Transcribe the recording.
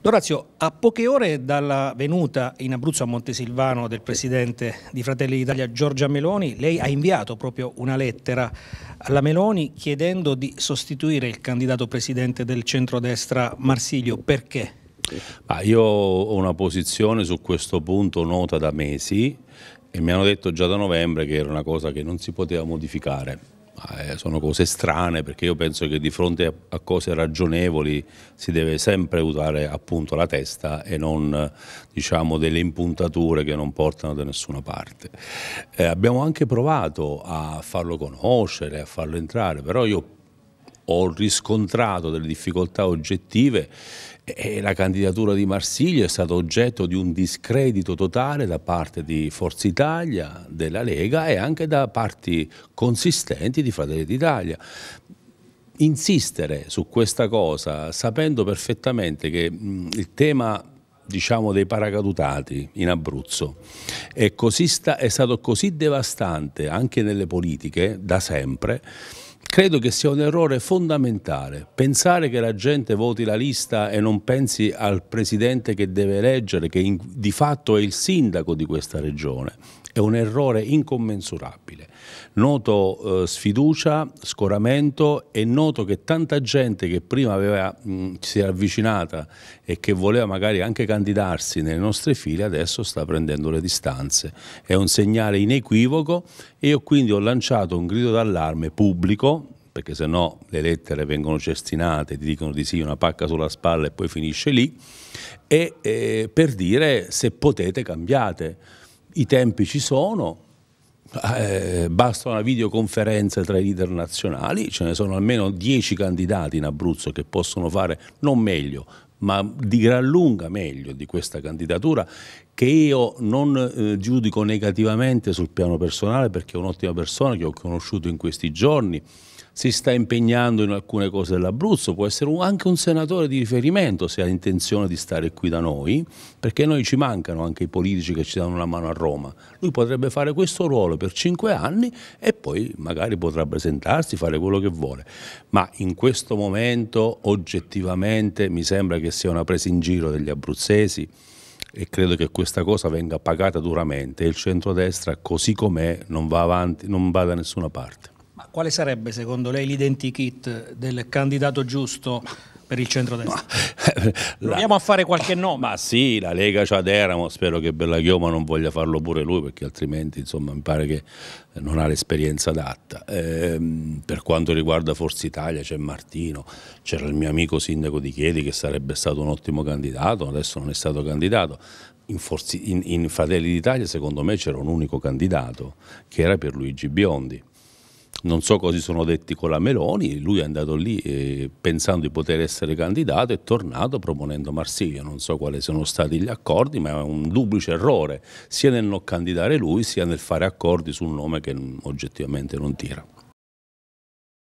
Dorazio, a poche ore dalla venuta in Abruzzo a Montesilvano del Presidente di Fratelli d'Italia Giorgia Meloni, lei ha inviato proprio una lettera alla Meloni chiedendo di sostituire il candidato Presidente del centrodestra Marsilio. Perché? Ah, io ho una posizione su questo punto nota da mesi e mi hanno detto già da novembre che era una cosa che non si poteva modificare eh, sono cose strane perché io penso che di fronte a, a, cose ragionevoli si deve sempre usare appunto la testa e non diciamo delle impuntature che non portano da nessuna parte. Eh, abbiamo anche provato a farlo conoscere, a farlo entrare, però io ho riscontrato delle difficoltà oggettive e la candidatura di Marsiglio è stata oggetto di un discredito totale da parte di Forza Italia, della Lega e anche da parti consistenti di Fratelli d'Italia. Insistere su questa cosa sapendo perfettamente che il tema diciamo, dei paracadutati in Abruzzo è, così, è stato così devastante anche nelle politiche da sempre Credo che sia un errore fondamentale pensare che la gente voti la lista e non pensi al presidente che deve eleggere, che in, di fatto è il sindaco di questa regione è un errore incommensurabile. Noto eh, sfiducia, scoramento e noto che tanta gente che prima aveva, mh, si è avvicinata e che voleva magari anche candidarsi nelle nostre file adesso sta prendendo le distanze. È un segnale inequivoco e io quindi ho lanciato un grido d'allarme pubblico perché se no le lettere vengono cestinate, ti dicono di sì, una pacca sulla spalla e poi finisce lì, e eh, per dire se potete cambiate. I tempi ci sono, eh, basta una videoconferenza tra i leader nazionali, ce ne sono almeno 10 candidati in Abruzzo che possono fare non meglio, ma di gran lunga meglio di questa candidatura che io non eh, giudico negativamente sul piano personale perché è un'ottima persona che ho conosciuto in questi giorni si sta impegnando in alcune cose dell'Abruzzo, può essere un, anche un senatore di riferimento se ha intenzione di stare qui da noi, perché noi ci mancano anche i politici che ci danno una mano a Roma. Lui potrebbe fare questo ruolo per cinque anni e poi magari potrà presentarsi, fare quello che vuole. Ma in questo momento oggettivamente mi sembra che sia una presa in giro degli abruzzesi e credo che questa cosa venga pagata duramente. Il centrodestra, così com'è, non va avanti, non va da nessuna parte. Ma quale sarebbe secondo lei l'identikit del candidato giusto? per il centrodestra. Ma, eh, la, a fare qualche nome. Ma sì, la Lega c'ha Deramo, spero che Bellaghioma non voglia farlo pure lui perché altrimenti insomma, mi pare che non ha l'esperienza adatta. Eh, per quanto riguarda Forza Italia c'è Martino, c'era il mio amico sindaco di Chiedi che sarebbe stato un ottimo candidato, adesso non è stato candidato. In, Forzi, in, in Fratelli d'Italia secondo me c'era un unico candidato che era per Luigi Biondi non so cosa si sono detti con la Meloni, lui è andato lì eh, pensando di poter essere candidato e è tornato proponendo Marsiglia, non so quali sono stati gli accordi, ma è un duplice errore, sia nel non candidare lui, sia nel fare accordi su un nome che oggettivamente non tira.